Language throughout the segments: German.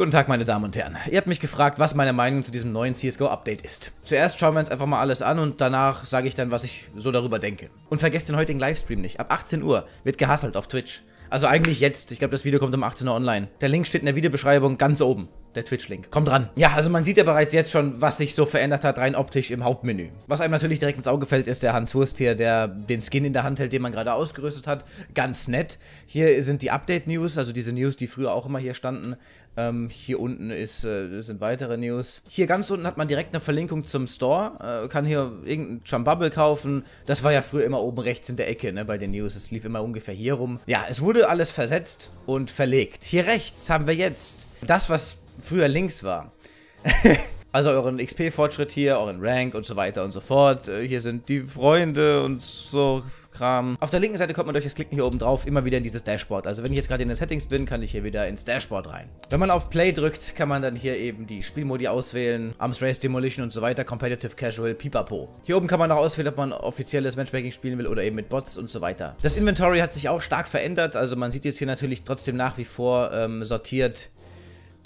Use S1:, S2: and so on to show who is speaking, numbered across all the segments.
S1: Guten Tag, meine Damen und Herren. Ihr habt mich gefragt, was meine Meinung zu diesem neuen CSGO-Update ist. Zuerst schauen wir uns einfach mal alles an und danach sage ich dann, was ich so darüber denke. Und vergesst den heutigen Livestream nicht. Ab 18 Uhr wird gehasselt auf Twitch. Also eigentlich jetzt. Ich glaube, das Video kommt um 18 Uhr online. Der Link steht in der Videobeschreibung ganz oben der Twitch-Link. Kommt dran. Ja, also man sieht ja bereits jetzt schon, was sich so verändert hat, rein optisch im Hauptmenü. Was einem natürlich direkt ins Auge fällt, ist der Hans Wurst hier, der den Skin in der Hand hält, den man gerade ausgerüstet hat. Ganz nett. Hier sind die Update-News, also diese News, die früher auch immer hier standen. Ähm, hier unten ist, äh, sind weitere News. Hier ganz unten hat man direkt eine Verlinkung zum Store. Äh, kann hier irgendein Chumbubble kaufen. Das war ja früher immer oben rechts in der Ecke, ne, bei den News. Es lief immer ungefähr hier rum. Ja, es wurde alles versetzt und verlegt. Hier rechts haben wir jetzt das, was früher links war. also euren XP-Fortschritt hier, euren Rank und so weiter und so fort. Äh, hier sind die Freunde und so Kram. Auf der linken Seite kommt man durch das Klicken hier oben drauf immer wieder in dieses Dashboard. Also wenn ich jetzt gerade in den Settings bin, kann ich hier wieder ins Dashboard rein. Wenn man auf Play drückt, kann man dann hier eben die Spielmodi auswählen, Arms Race Demolition und so weiter, Competitive Casual, Pipapo. Hier oben kann man noch auswählen, ob man offizielles Matchmaking spielen will oder eben mit Bots und so weiter. Das Inventory hat sich auch stark verändert, also man sieht jetzt hier natürlich trotzdem nach wie vor ähm, sortiert,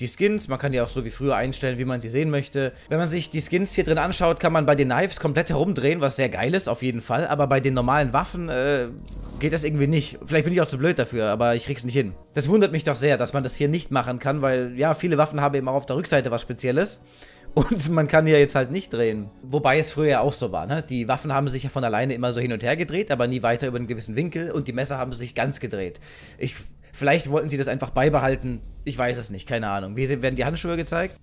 S1: die Skins. Man kann die auch so wie früher einstellen, wie man sie sehen möchte. Wenn man sich die Skins hier drin anschaut, kann man bei den Knives komplett herumdrehen, was sehr geil ist, auf jeden Fall. Aber bei den normalen Waffen äh, geht das irgendwie nicht. Vielleicht bin ich auch zu blöd dafür, aber ich krieg's nicht hin. Das wundert mich doch sehr, dass man das hier nicht machen kann, weil ja, viele Waffen haben eben auch auf der Rückseite was Spezielles. Und man kann ja jetzt halt nicht drehen. Wobei es früher ja auch so war, ne? Die Waffen haben sich ja von alleine immer so hin und her gedreht, aber nie weiter über einen gewissen Winkel und die Messer haben sich ganz gedreht. Ich, vielleicht wollten sie das einfach beibehalten, ich weiß es nicht, keine Ahnung. Wie werden die Handschuhe gezeigt?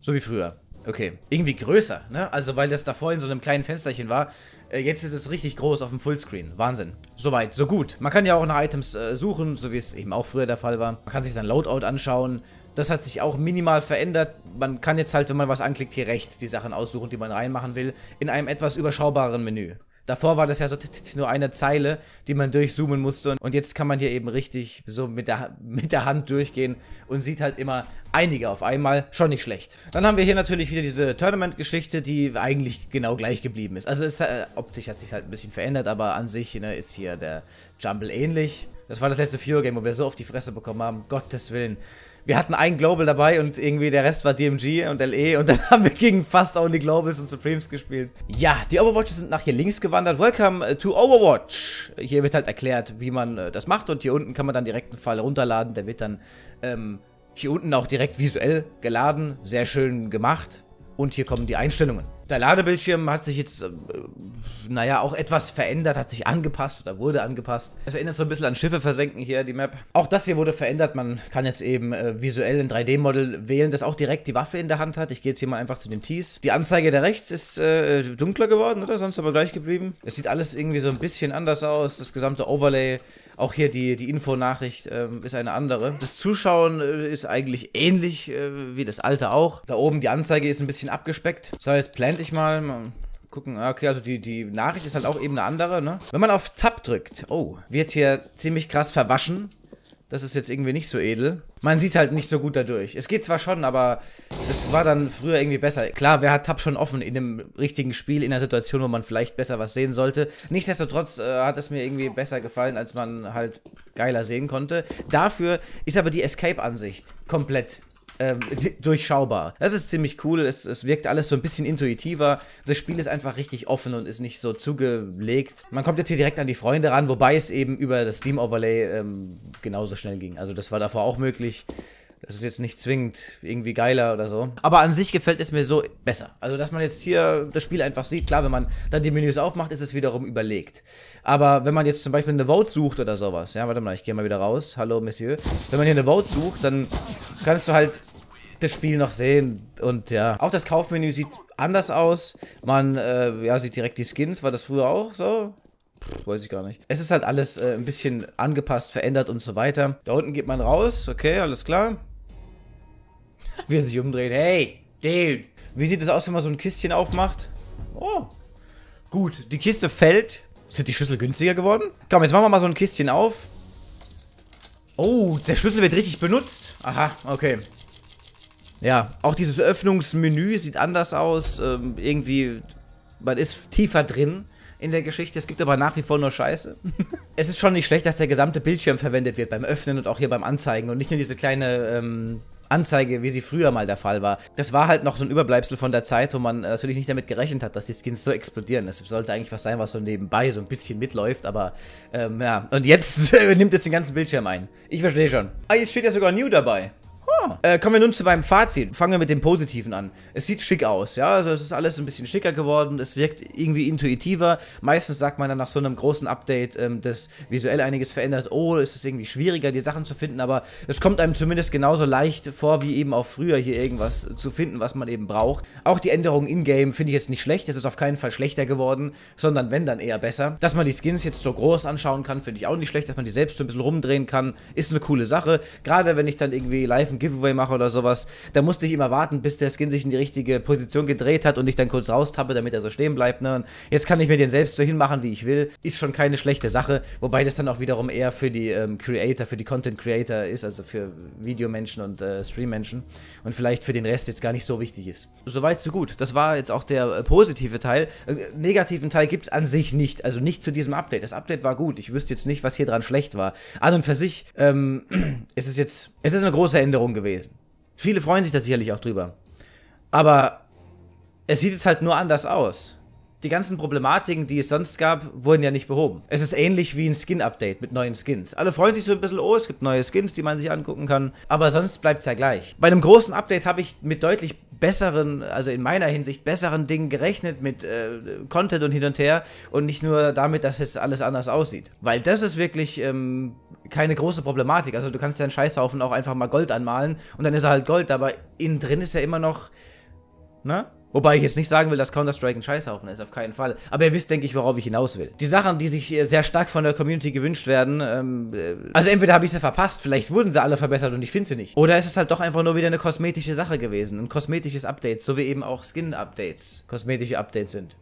S1: So wie früher. Okay, irgendwie größer, ne? Also, weil das da vorhin so einem kleinen Fensterchen war. Äh, jetzt ist es richtig groß auf dem Fullscreen. Wahnsinn. Soweit, so gut. Man kann ja auch nach Items äh, suchen, so wie es eben auch früher der Fall war. Man kann sich sein Loadout anschauen. Das hat sich auch minimal verändert. Man kann jetzt halt, wenn man was anklickt, hier rechts die Sachen aussuchen, die man reinmachen will, in einem etwas überschaubaren Menü. Davor war das ja so nur eine Zeile, die man durchzoomen musste. Und jetzt kann man hier eben richtig so mit der, mit der Hand durchgehen und sieht halt immer einige auf einmal. Schon nicht schlecht. Dann haben wir hier natürlich wieder diese Tournament-Geschichte, die eigentlich genau gleich geblieben ist. Also es, äh, optisch hat sich halt ein bisschen verändert, aber an sich ne, ist hier der Jumble ähnlich. Das war das letzte Fury-Game, wo wir so auf die Fresse bekommen haben. Gottes Willen wir hatten einen Global dabei und irgendwie der Rest war DMG und LE und dann haben wir gegen fast only Globals und Supremes gespielt. Ja, die Overwatches sind nach hier links gewandert. Welcome äh, to Overwatch. Hier wird halt erklärt, wie man äh, das macht und hier unten kann man dann direkt einen Fall runterladen. Der wird dann ähm, hier unten auch direkt visuell geladen. Sehr schön gemacht. Und hier kommen die Einstellungen. Der Ladebildschirm hat sich jetzt, äh, naja, auch etwas verändert, hat sich angepasst oder wurde angepasst. Es erinnert so ein bisschen an Schiffe versenken hier, die Map. Auch das hier wurde verändert. Man kann jetzt eben äh, visuell ein 3D-Model wählen, das auch direkt die Waffe in der Hand hat. Ich gehe jetzt hier mal einfach zu den Tees. Die Anzeige der rechts ist äh, dunkler geworden, oder? Sonst aber gleich geblieben. Es sieht alles irgendwie so ein bisschen anders aus. Das gesamte Overlay auch hier die, die Infonachricht ähm, ist eine andere. Das Zuschauen äh, ist eigentlich ähnlich äh, wie das alte auch. Da oben die Anzeige ist ein bisschen abgespeckt. Das heißt, plant endlich mal, mal gucken. Ah, okay, also die, die Nachricht ist halt auch eben eine andere, ne? Wenn man auf Tab drückt, oh, wird hier ziemlich krass verwaschen. Das ist jetzt irgendwie nicht so edel. Man sieht halt nicht so gut dadurch. Es geht zwar schon, aber das war dann früher irgendwie besser. Klar, wer hat Tab schon offen in dem richtigen Spiel, in einer Situation, wo man vielleicht besser was sehen sollte. Nichtsdestotrotz äh, hat es mir irgendwie besser gefallen, als man halt geiler sehen konnte. Dafür ist aber die Escape-Ansicht komplett äh, durchschaubar. Das ist ziemlich cool. Es, es wirkt alles so ein bisschen intuitiver. Das Spiel ist einfach richtig offen und ist nicht so zugelegt. Man kommt jetzt hier direkt an die Freunde ran, wobei es eben über das Steam-Overlay ähm, genauso schnell ging. Also das war davor auch möglich. Das ist jetzt nicht zwingend irgendwie geiler oder so. Aber an sich gefällt es mir so besser. Also, dass man jetzt hier das Spiel einfach sieht. Klar, wenn man dann die Menüs aufmacht, ist es wiederum überlegt. Aber wenn man jetzt zum Beispiel eine Vote sucht oder sowas. Ja, warte mal, ich gehe mal wieder raus. Hallo, Monsieur. Wenn man hier eine Vote sucht, dann kannst du halt das Spiel noch sehen. Und ja, auch das Kaufmenü sieht anders aus. Man äh, ja, sieht direkt die Skins. War das früher auch so? Weiß ich gar nicht. Es ist halt alles äh, ein bisschen angepasst, verändert und so weiter. Da unten geht man raus. Okay, alles klar. Wie er sich umdreht. Hey, Dude. Wie sieht es aus, wenn man so ein Kistchen aufmacht? Oh. Gut, die Kiste fällt. Sind die Schlüssel günstiger geworden? Komm, jetzt machen wir mal so ein Kistchen auf. Oh, der Schlüssel wird richtig benutzt. Aha, okay. Ja, auch dieses Öffnungsmenü sieht anders aus. Ähm, irgendwie, man ist tiefer drin in der Geschichte. Es gibt aber nach wie vor nur Scheiße. es ist schon nicht schlecht, dass der gesamte Bildschirm verwendet wird beim Öffnen und auch hier beim Anzeigen und nicht nur diese kleine ähm, Anzeige, wie sie früher mal der Fall war. Das war halt noch so ein Überbleibsel von der Zeit, wo man natürlich nicht damit gerechnet hat, dass die Skins so explodieren. Das sollte eigentlich was sein, was so nebenbei so ein bisschen mitläuft, aber ähm, ja. Und jetzt nimmt jetzt den ganzen Bildschirm ein. Ich verstehe schon. Ah, jetzt steht ja sogar New dabei. Äh, kommen wir nun zu meinem Fazit. Fangen wir mit dem Positiven an. Es sieht schick aus, ja. Also es ist alles ein bisschen schicker geworden. Es wirkt irgendwie intuitiver. Meistens sagt man dann nach so einem großen Update, ähm, das visuell einiges verändert. Oh, ist es irgendwie schwieriger, die Sachen zu finden. Aber es kommt einem zumindest genauso leicht vor, wie eben auch früher hier irgendwas zu finden, was man eben braucht. Auch die Änderung in-game finde ich jetzt nicht schlecht. Es ist auf keinen Fall schlechter geworden, sondern wenn, dann eher besser. Dass man die Skins jetzt so groß anschauen kann, finde ich auch nicht schlecht. Dass man die selbst so ein bisschen rumdrehen kann, ist eine coole Sache. Gerade wenn ich dann irgendwie live ein Gift Giveaway mache oder sowas, da musste ich immer warten, bis der Skin sich in die richtige Position gedreht hat und ich dann kurz raustappe, damit er so stehen bleibt. Ne? Und jetzt kann ich mir den selbst so hinmachen, wie ich will. Ist schon keine schlechte Sache, wobei das dann auch wiederum eher für die ähm, Creator, für die Content Creator ist, also für Videomenschen und äh, Streammenschen und vielleicht für den Rest jetzt gar nicht so wichtig ist. Soweit, so gut. Das war jetzt auch der äh, positive Teil. Äh, negativen Teil gibt es an sich nicht, also nicht zu diesem Update. Das Update war gut. Ich wüsste jetzt nicht, was hier dran schlecht war. An und für sich ähm, es ist jetzt, es ist eine große Änderung gewesen. Viele freuen sich da sicherlich auch drüber. Aber es sieht jetzt halt nur anders aus. Die ganzen Problematiken, die es sonst gab, wurden ja nicht behoben. Es ist ähnlich wie ein Skin-Update mit neuen Skins. Alle freuen sich so ein bisschen, oh, es gibt neue Skins, die man sich angucken kann. Aber sonst bleibt es ja gleich. Bei einem großen Update habe ich mit deutlich besseren, also in meiner Hinsicht besseren Dingen gerechnet, mit äh, Content und hin und her. Und nicht nur damit, dass jetzt alles anders aussieht. Weil das ist wirklich ähm, keine große Problematik. Also du kannst deinen Scheißhaufen auch einfach mal Gold anmalen und dann ist er halt Gold, aber innen drin ist er immer noch, ne? Wobei ich jetzt nicht sagen will, dass Counter-Strike ein Scheißhaufen ist, auf keinen Fall. Aber ihr wisst, denke ich, worauf ich hinaus will. Die Sachen, die sich äh, sehr stark von der Community gewünscht werden, ähm, äh, also entweder habe ich sie verpasst, vielleicht wurden sie alle verbessert und ich finde sie nicht. Oder ist es halt doch einfach nur wieder eine kosmetische Sache gewesen, ein kosmetisches Update, so wie eben auch Skin-Updates kosmetische Updates sind,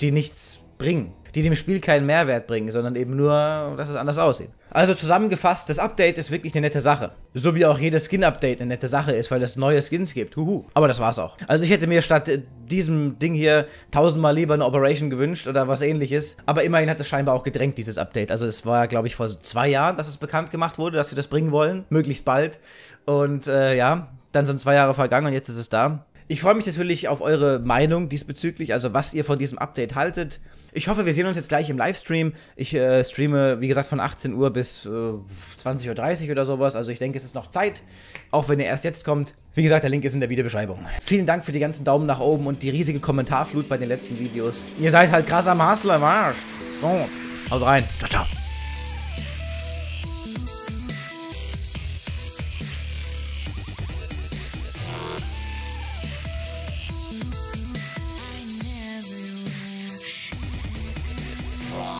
S1: die nichts bringen die dem Spiel keinen Mehrwert bringen, sondern eben nur, dass es anders aussieht. Also zusammengefasst, das Update ist wirklich eine nette Sache. So wie auch jedes Skin-Update eine nette Sache ist, weil es neue Skins gibt. Huhu. Aber das war's auch. Also ich hätte mir statt äh, diesem Ding hier tausendmal lieber eine Operation gewünscht oder was ähnliches. Aber immerhin hat es scheinbar auch gedrängt, dieses Update. Also es war, glaube ich, vor zwei Jahren, dass es bekannt gemacht wurde, dass sie das bringen wollen. Möglichst bald. Und äh, ja, dann sind zwei Jahre vergangen und jetzt ist es da. Ich freue mich natürlich auf eure Meinung diesbezüglich, also was ihr von diesem Update haltet, ich hoffe, wir sehen uns jetzt gleich im Livestream. Ich äh, streame, wie gesagt, von 18 Uhr bis äh, 20.30 Uhr oder sowas. Also ich denke, es ist noch Zeit, auch wenn ihr erst jetzt kommt. Wie gesagt, der Link ist in der Videobeschreibung. Vielen Dank für die ganzen Daumen nach oben und die riesige Kommentarflut bei den letzten Videos. Ihr seid halt krass am Hustler, Marsch. So, haut rein. Ciao, ciao.